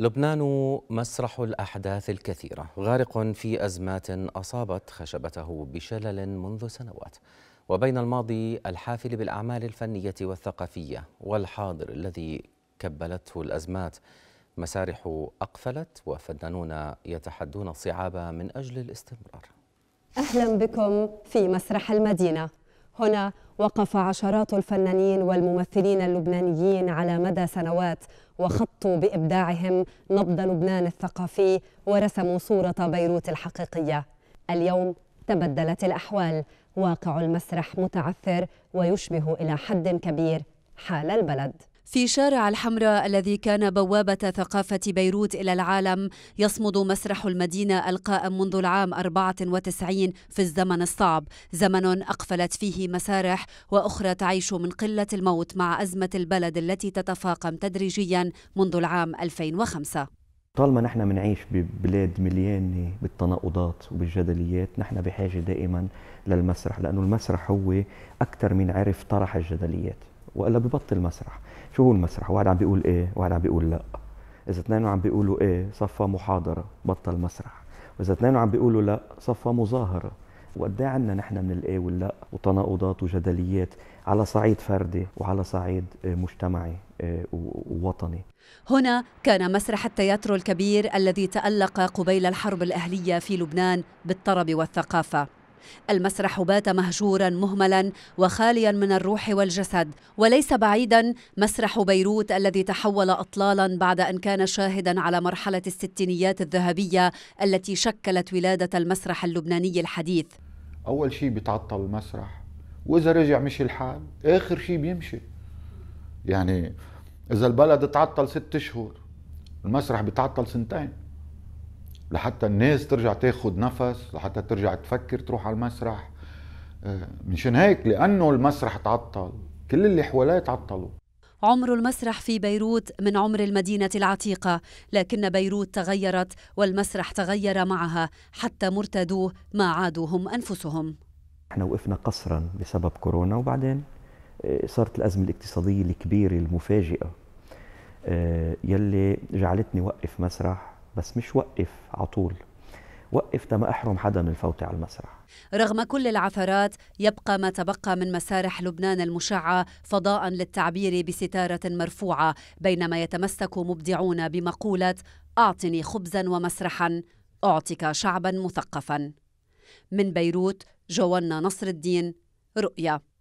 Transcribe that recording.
لبنان مسرح الأحداث الكثيرة غارق في أزمات أصابت خشبته بشلل منذ سنوات وبين الماضي الحافل بالأعمال الفنية والثقافية والحاضر الذي كبلته الأزمات مسارح أقفلت وفنانون يتحدون الصعاب من أجل الاستمرار أهلا بكم في مسرح المدينة هنا وقف عشرات الفنانين والممثلين اللبنانيين على مدى سنوات وخطوا بإبداعهم نبض لبنان الثقافي ورسموا صورة بيروت الحقيقية اليوم تبدلت الأحوال واقع المسرح متعثر ويشبه إلى حد كبير حال البلد في شارع الحمراء الذي كان بوابة ثقافة بيروت إلى العالم يصمد مسرح المدينة القائم منذ العام 94 في الزمن الصعب زمن أقفلت فيه مسارح وأخرى تعيش من قلة الموت مع أزمة البلد التي تتفاقم تدريجيا منذ العام 2005 طالما نحن منعيش ببلاد مليانة بالتناقضات وبالجدليات نحن بحاجة دائما للمسرح لأنه المسرح هو أكثر من عرف طرح الجدليات والا ببطل مسرح شو هو المسرح واحد عم بيقول ايه واحد عم بيقول لا اذا اثنين عم بيقولوا ايه صفى محاضره بطل مسرح واذا اثنين عم بيقولوا لا صفى مظاهره وقد ايه عندنا نحن من الايه واللا وتناقضات وجدليات على صعيد فردي وعلى صعيد إيه، مجتمعي إيه، ووطني هنا كان مسرح التياترو الكبير الذي تألق قبيل الحرب الأهلية في لبنان بالطرب والثقافة المسرح بات مهجورا مهملا وخاليا من الروح والجسد وليس بعيدا مسرح بيروت الذي تحول اطلالا بعد ان كان شاهدا على مرحله الستينيات الذهبيه التي شكلت ولاده المسرح اللبناني الحديث اول شيء بيتعطل المسرح واذا رجع مشي الحال اخر شيء بيمشي يعني اذا البلد تعطل ست شهور المسرح بتعطل سنتين لحتى الناس ترجع تاخد نفس لحتى ترجع تفكر تروح على المسرح آه، منشان هيك لانه المسرح تعطل كل اللي حواليه تعطلوا عمر المسرح في بيروت من عمر المدينة العتيقة، لكن بيروت تغيرت والمسرح تغير معها حتى مرتدوه ما عادوا هم أنفسهم. احنا وقفنا قصرا بسبب كورونا وبعدين آه، صارت الأزمة الاقتصادية الكبيرة المفاجئة آه، يلي جعلتني وقف مسرح بس مش وقف على طول وقف تما أحرم حدا من الفوت على المسرح رغم كل العثرات يبقى ما تبقى من مسارح لبنان المشعة فضاء للتعبير بستارة مرفوعة بينما يتمسك مبدعون بمقولة أعطني خبزا ومسرحا أعطك شعبا مثقفا من بيروت جوانا نصر الدين رؤيا